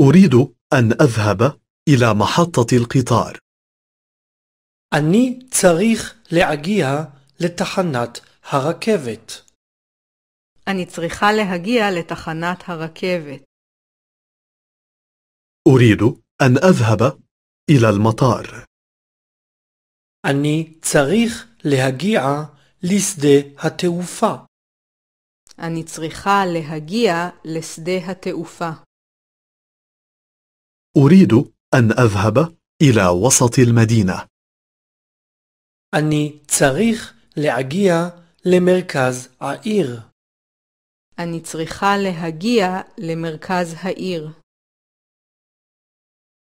أريد أن أذهب إلى محطة القطار. أني صريخ لأجيا لتحنات هركبة. أني صريخة لأجيا لتحنات هركبة. أريد أن أذهب إلى المطار. أني صريخ لأجيا لسدي التوفى. אני צריכה להגיע לשדה התעופה. أريد أن أذهب إلى وسط المدينة. אני צריך להגיע למרכז העיר. אני צריכה להגיע למרכז העיר.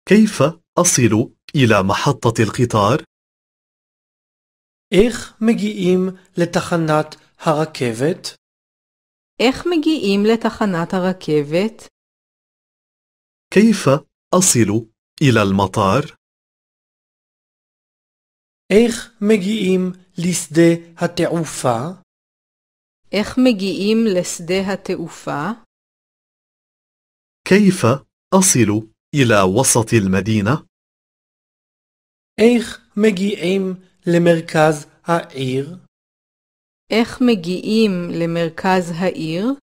كيف أصل إلى محطة القطار؟ איך מגיעים לתחנת הרכבת? איך מגיעים לתחנת הרכבת? كيف أصل إلى المطار. إخ مجيئم لسدة التعوفة. إخ مجيئم لسدة التعوفة. كيف أصل إلى وسط المدينة؟ إخ مجيئم لمركز هائر. إخ مجيئم لمركز هائر.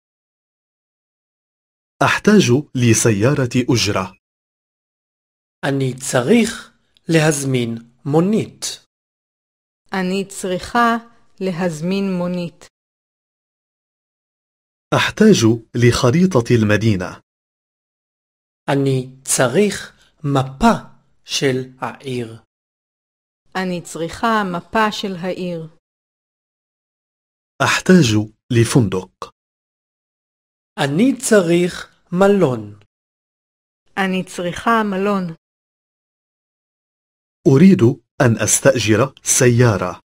أحتاج لسيارة أجرة. אני צריך להזמין מונית. אני צריכה להזמין מונית. أحتاج لخريطة المدينة. אני צריך מפה של העיר. אני צריכה מפה של העיר. أحتاج لفندق. אני צריך מלון. אני צריכה מלון. أريد أن أستأجر سيارة.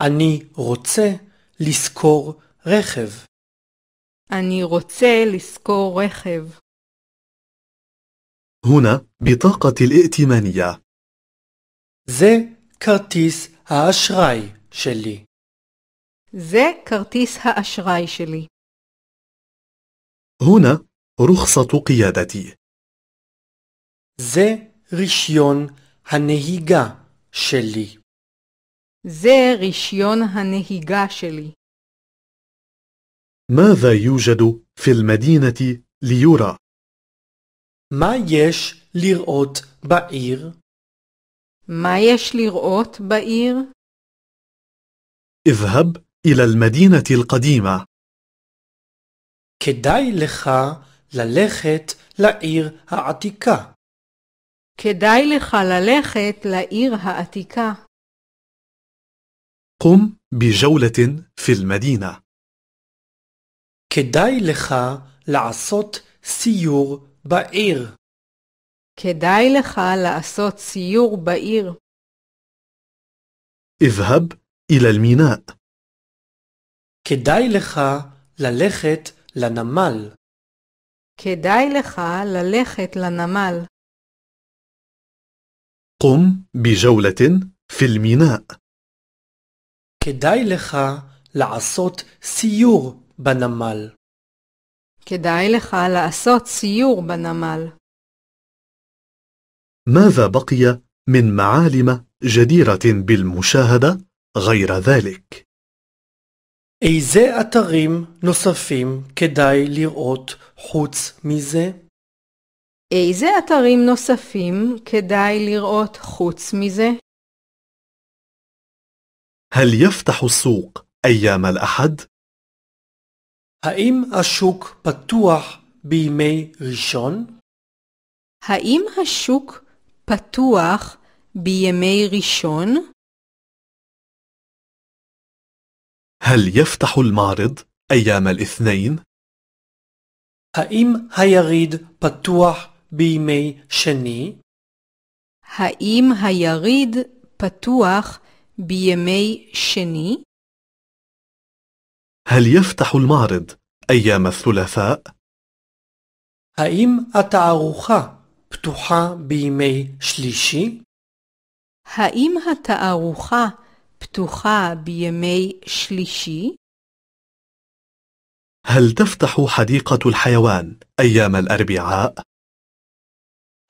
אני רוצה לשכור רכב. אני רוצה לשכור רכב. هنا بطاقة الائتمانية. זה כרטיס האשראי שלי. זה כרטיס האשראי שלי. هنا رخصة قيادتي. זה رشيون هنهيجا شلي زي رشيون هنهيجا شلي ماذا يوجد في المدينة ليورا؟ ما يش لرؤوت بعير؟ ما يش لرؤوت بعير؟ اذهب إلى المدينة القديمة כדאי לך ללכת לעיר העתיקה. כדאי לך ללכת לעיר העתיקה. قم بجولة في المدينة. כדאי לך לעשות סיור בעיר. כדאי לך לעשות סיור בעיר. اذهب إلى الميناء. כדאי לך ללכת לנמל. כדאי לך ללכת לנמל. قم بجولة في الميناء. كداي لخا لعصوت سيور بنمال. كداي لخا لعصوت سيور بنمال. ماذا بقي من معالم جديرة بالمشاهدة غير ذلك؟ איזה אתרים נוספים כדאי לראות חוץ מזה? איזה אתרים נוספים כדאי לראות חוץ מזה? هل يفتح السوق أيام الأحد؟ האם השוק פתוח בימי ראשון? האם השוק פתוח בימי ראשון? هل يفتح المعرض أيام الاثنين؟ האם היריד פתוח בימי שני? האם היריד פתוח בימי שני? هل يفتح المعرض أيام الثلاثاء؟ האם התערוכה פתוחה בימי שלישי? האם התערוכה פתוחה בימי שלישי? هل تفتح حديقة الحيوان أيام الأربعاء؟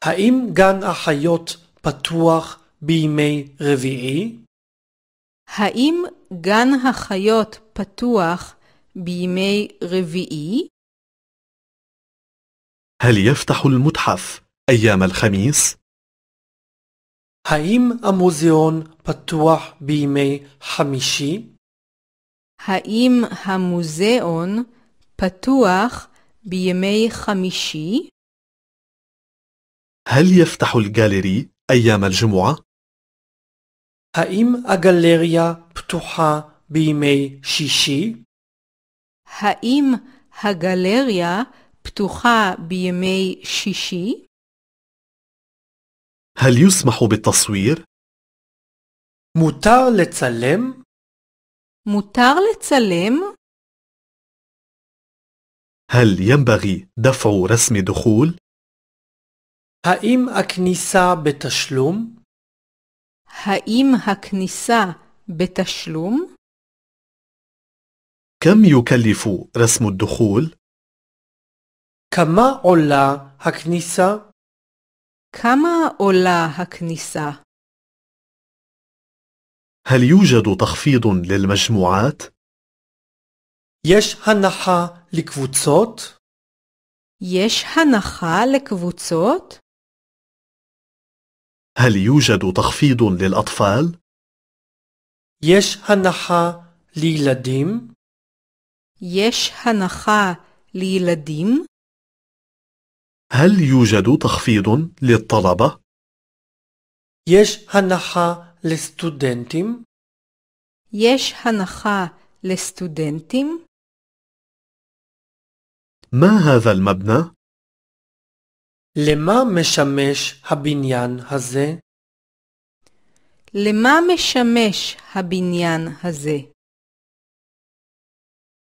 האם גן החיות פתוח בימי רביעי? האם גן החיות פתוח בימי רביעי? هل يفتح المتحف أيام الخميس؟ هايم המוזיאון פתוח بيمي حميشي؟ هايم המוזיאון פתוח بيمي חמישי? هل يفتح الجاليري أيام الجمعة؟ هايم הגלריה פתוחה بيمي شيشي؟ هايم הגלריה פתוחה بيمي شيشي؟ هل يسمح بالتصوير؟ מותר لتسلم؟ מותר لتسلم؟ هل ينبغي دفع رسم دخول؟ האם הכניסה בתשלום? האם הכניסה בתשלום? كم يكلف رسم الدخول؟ كما علا הכניסה? كما علا הכניסה? هل يوجد تخفيض للمجموعات؟ יש הנחה לקבוצות? יש הנחה לקבוצות? هل يوجد تخفيض للأطفال؟ יש הנחה לילדים? יש הנחה לילדים? هل يوجد تخفيض للطلبة؟ يش הנחה لستودنتيم؟ يش הנחה لستودنتيم؟ ما هذا المبنى؟ למה משמש הבניין הזה? למה משמש הבניין הזה?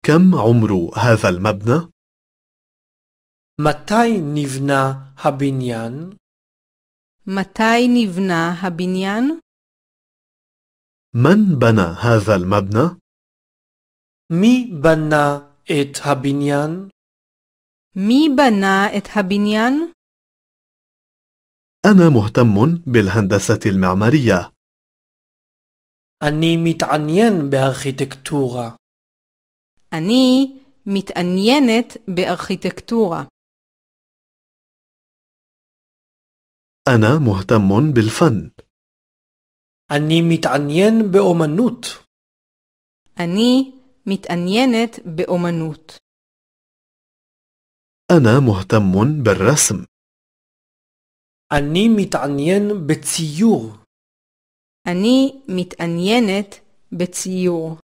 כם עומרו הזל מבנה? מתי נבנה הבניין؟ מתי נבנה הבניין؟ מן בנה הזל מבנה? מי בנה את הבניין؟ מי בנה את הבניין؟ أنا مهتم بالهندسة المعمارية. أني متعنيان بأرخيتكتورة. أني متعنيانة بأرخيتكتورة. أنا مهتم بالفن. أني متعنيان بأمنوت. أني متعنيانة بأمنوت. أنا مهتم بالرسم. אני מתעניין בציור. אני מתעניינת בציור.